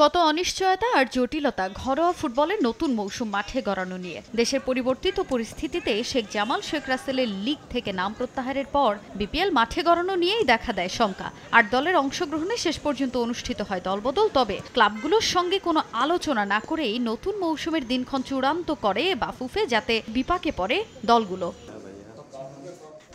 কত অনিশ্চয়তা আর জটিলতা ঘরোয়া ফুটবলের নতুন মৌসুম মাঠে গড়ানো নিয়ে দেশের পরিবর্তিত পরিস্থিতিতে শেখ জামাল শেখ রাসেলের লিগ থেকে নাম প্রত্যাহারের পর বিপিএল মাঠে গড়ানো নিয়েই দেখা দেয় শঙ্কা আর দলের অংশগ্রহণে শেষ পর্যন্ত অনুষ্ঠিত হয় দলবদল তবে ক্লাবগুলোর সঙ্গে কোনো আলোচনা না করেই নতুন মৌসুমের দিনক্ষণ চূড়ান্ত করে বাফুফে যাতে বিপাকে পড়ে দলগুলো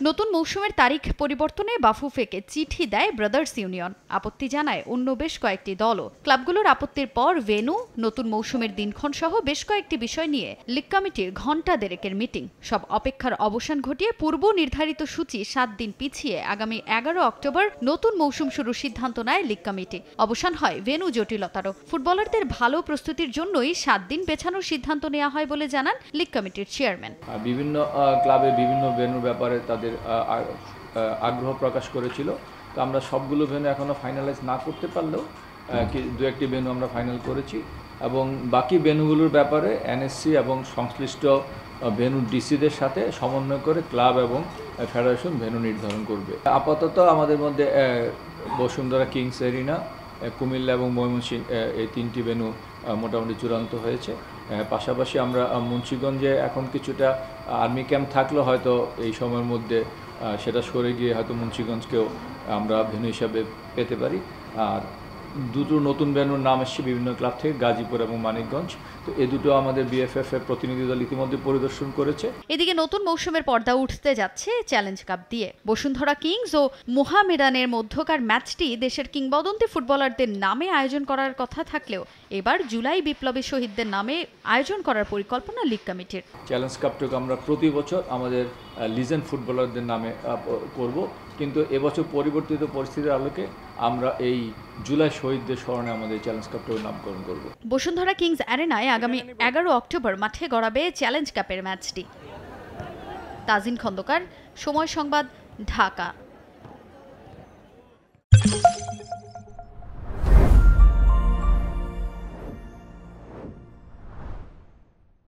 নতুন মৌসুমের তারিখ পরিবর্তনে বাফুফেকে চিঠি দেয় ব্রাদার্স ইউনিয়ন আপত্তি জানায় অন্য বেশ কয়েকটি দলও ক্লাবগুলোর আপত্তির পর ভেনু নতুন মৌসুমের দিনক্ষণ সহ বেশ কয়েকটি বিষয় নিয়ে লিগ কমিটির ঘণ্টা দেরেকের মিটিং সব অপেক্ষার অবসান ঘটিয়ে পূর্ব নির্ধারিত সূচি সাত দিন পিছিয়ে আগামী এগারো অক্টোবর নতুন মৌসুম শুরুর সিদ্ধান্ত নেয় লিগ কমিটি অবসান হয় ভেনু জটিলতারও ফুটবলারদের ভালো প্রস্তুতির জন্যই সাত দিন পেছানোর সিদ্ধান্ত নেওয়া হয় বলে জানান লিগ কমিটির চেয়ারম্যান বিভিন্ন ক্লাবে বিভিন্ন ভেনুর ব্যাপারে তাদের আগ্রহ প্রকাশ করেছিল তো আমরা সবগুলো ভেন্যু এখনও ফাইনালাইজ না করতে পারলেও দু একটি ভেন্যু আমরা ফাইনাল করেছি এবং বাকি ভেন্যুগুলোর ব্যাপারে এনএসসি এবং সংশ্লিষ্ট ভেন্যু ডিসিদের সাথে সমন্বয় করে ক্লাব এবং ফেডারেশন ভেন্যু নির্ধারণ করবে আপাতত আমাদের মধ্যে বসুন্ধরা কিংস এরিনা কুমিল্লা এবং ময়মনসিং এই তিনটি ভেন্যু মোটামুটি চূড়ান্ত হয়েছে পাশাপাশি আমরা মুন্সিগঞ্জে এখন কিছুটা আর্মি ক্যাম্প থাকলেও হয়তো এই সময়ের মধ্যে সেটা সরে গিয়ে হয়তো মুন্সিগঞ্জকেও আমরা ভেন্যু হিসাবে পেতে পারি আর দুটো নতুন ব্যানোর নাম এসছে বিভিন্ন ক্লাব থেকে গাজীপুর এবং মানিকগঞ্জ তো এ দুটো আমাদের বিএফএফ এর প্রতিনিধি দল ইতিমধ্যে পরিদর্শন করেছে এদিকে নতুন মৌসুমের পর্দা উঠতে যাচ্ছে চ্যালেঞ্জ কাপ দিয়ে বসুন্ধরা কিংস ও মোহামেডানের মধ্যকার ম্যাচটি দেশের কিংবদন্তি ফুটবলারদের নামে আয়োজন করার কথা থাকলেও এবার জুলাই বিপ্লবী শহীদদের নামে আয়োজন করার পরিকল্পনা লীগ কমিটির চ্যালেঞ্জ কাপটাকে আমরা প্রতি বছর আমাদের লিজেন্ড ফুটবলারদের নামে করব কিন্তু এবছর পরিবর্তিত পরিস্থিতির আলোকে আমরা এই জুলাই শহীদদের স্মরণে আমাদের চ্যালেঞ্জ কাপটা নামকরণ করব বসুন্ধরা কিংস অ্যারেনায় আগামী এগারো অক্টোবর মাঠে গড়াবে চ্যালেঞ্জ কাপের ম্যাচটি তাজিন খন্দকার সময় সংবাদ ঢাকা